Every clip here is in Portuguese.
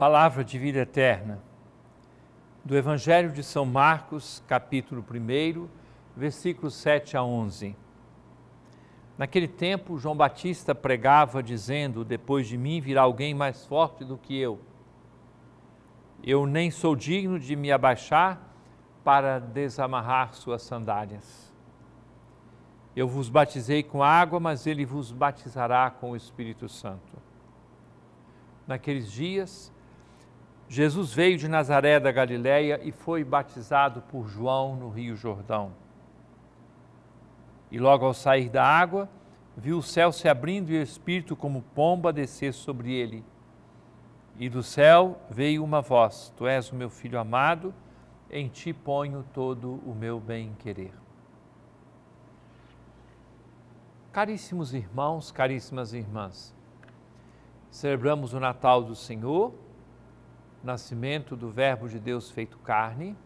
Palavra de vida eterna. Do Evangelho de São Marcos, capítulo 1, versículos 7 a 11. Naquele tempo, João Batista pregava, dizendo: Depois de mim virá alguém mais forte do que eu. Eu nem sou digno de me abaixar para desamarrar suas sandálias. Eu vos batizei com água, mas ele vos batizará com o Espírito Santo. Naqueles dias, Jesus veio de Nazaré da Galiléia e foi batizado por João no Rio Jordão. E logo ao sair da água, viu o céu se abrindo e o Espírito como pomba descer sobre ele. E do céu veio uma voz: Tu és o meu filho amado, em ti ponho todo o meu bem-querer. Caríssimos irmãos, caríssimas irmãs, celebramos o Natal do Senhor nascimento do Verbo de Deus feito carne,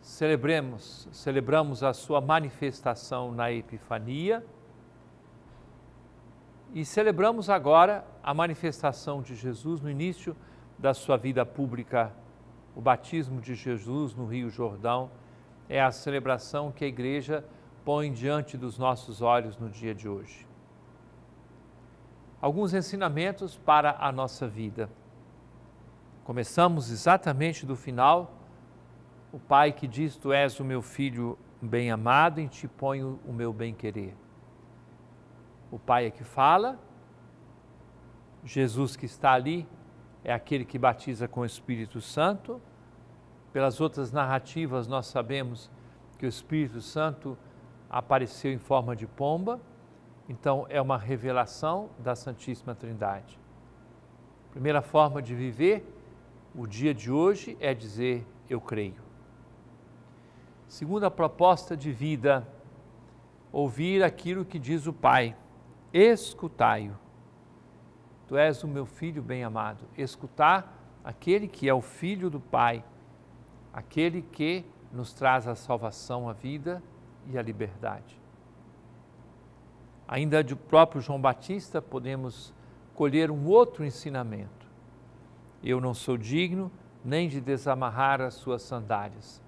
celebremos, celebramos a sua manifestação na Epifania e celebramos agora a manifestação de Jesus no início da sua vida pública. O batismo de Jesus no Rio Jordão é a celebração que a igreja põe diante dos nossos olhos no dia de hoje. Alguns ensinamentos para a nossa vida. Começamos exatamente do final. O Pai que diz: Tu és o meu filho bem-amado, em ti ponho o meu bem-querer. O Pai é que fala, Jesus que está ali é aquele que batiza com o Espírito Santo. Pelas outras narrativas, nós sabemos que o Espírito Santo apareceu em forma de pomba, então é uma revelação da Santíssima Trindade. Primeira forma de viver o dia de hoje é dizer eu creio. Segunda proposta de vida, ouvir aquilo que diz o Pai, escutai-o. Tu és o meu filho bem-amado. Escutar aquele que é o filho do Pai, aquele que nos traz a salvação, a vida e a liberdade. Ainda do próprio João Batista podemos colher um outro ensinamento. Eu não sou digno nem de desamarrar as suas sandálias.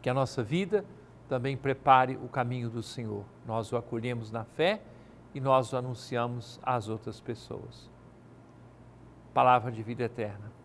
Que a nossa vida também prepare o caminho do Senhor. Nós o acolhemos na fé e nós o anunciamos às outras pessoas. Palavra de vida eterna.